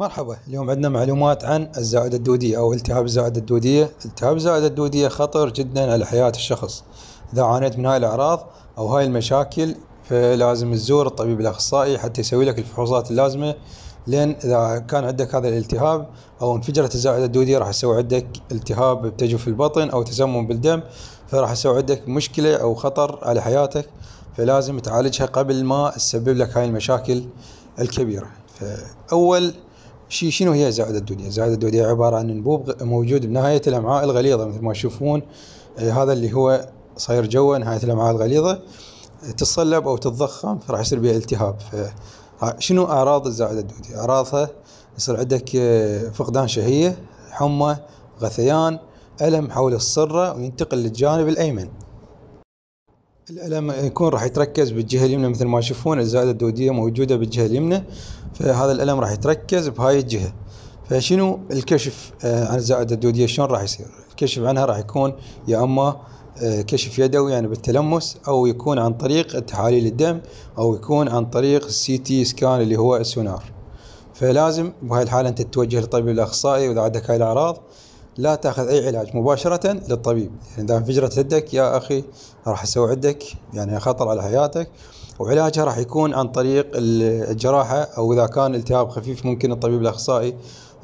مرحبا اليوم عندنا معلومات عن الزائدة الدودية أو التهاب الزائدة الدودية التهاب الزائدة الدودية خطر جدا على حياة الشخص إذا عانيت من هاي الأعراض أو هاي المشاكل فلازم تزور الطبيب الأخصائي حتى يسوي لك الفحوصات اللازمة لأن إذا كان عندك هذا الالتهاب أو انفجرت الزائدة الدودية راح يسوي عندك التهاب بتجف البطن أو تسمم بالدم فراح يسوي عندك مشكلة أو خطر على حياتك فلازم تعالجها قبل ما تسبب لك هاي المشاكل الكبيرة فأول شنو هي الزعادة الدودية؟ الزعادة الدودية عبارة عن أنبوب موجود بنهاية الأمعاء الغليظة مثل ما تشوفون آه، هذا اللي هو صاير جوا نهاية الأمعاء الغليظة تتصلب أو تتضخم فراح يصير بها التهاب شنو أعراض الزعادة الدودية؟ أعراضها يصير عندك آه، فقدان شهية حمى غثيان ألم حول الصرة وينتقل للجانب الأيمن الألم يكون راح يتركز بالجهة اليمنى مثل ما تشوفون الزائدة الدودية موجودة بالجهة اليمنى فهذا الألم راح يتركز بهاي الجهة فشنو الكشف آه، عن الزائدة الدودية شلون راح يصير الكشف عنها راح يكون يا أما آه، كشف يدوي يعني بالتلمس او يكون عن طريق تحاليل الدم او يكون عن طريق السي تي سكان اللي هو السونار فلازم بهاي الحاله انت تتوجه للطبيب الاخصائي واذا عندك هاي الاعراض لا تاخذ اي علاج مباشره للطبيب يعني اذا انفجرت يدك يا اخي راح اسوي عدك يعني خطر على حياتك وعلاجها راح يكون عن طريق الجراحه او اذا كان التهاب خفيف ممكن الطبيب الاخصائي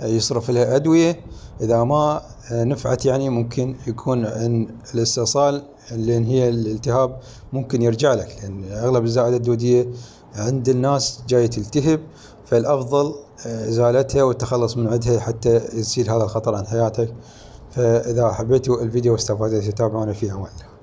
يصرف لها ادويه اذا ما آه، نفعت يعني ممكن يكون الاستئصال لان هي الالتهاب ممكن يرجع لك لان اغلب الزائده الدوديه عند الناس جاية تلتهب فالأفضل آه، إزالتها والتخلص من عندها حتى يزيل هذا الخطر عن حياتك فإذا حبيتوا الفيديو واستفادتوا تابعونا في أمان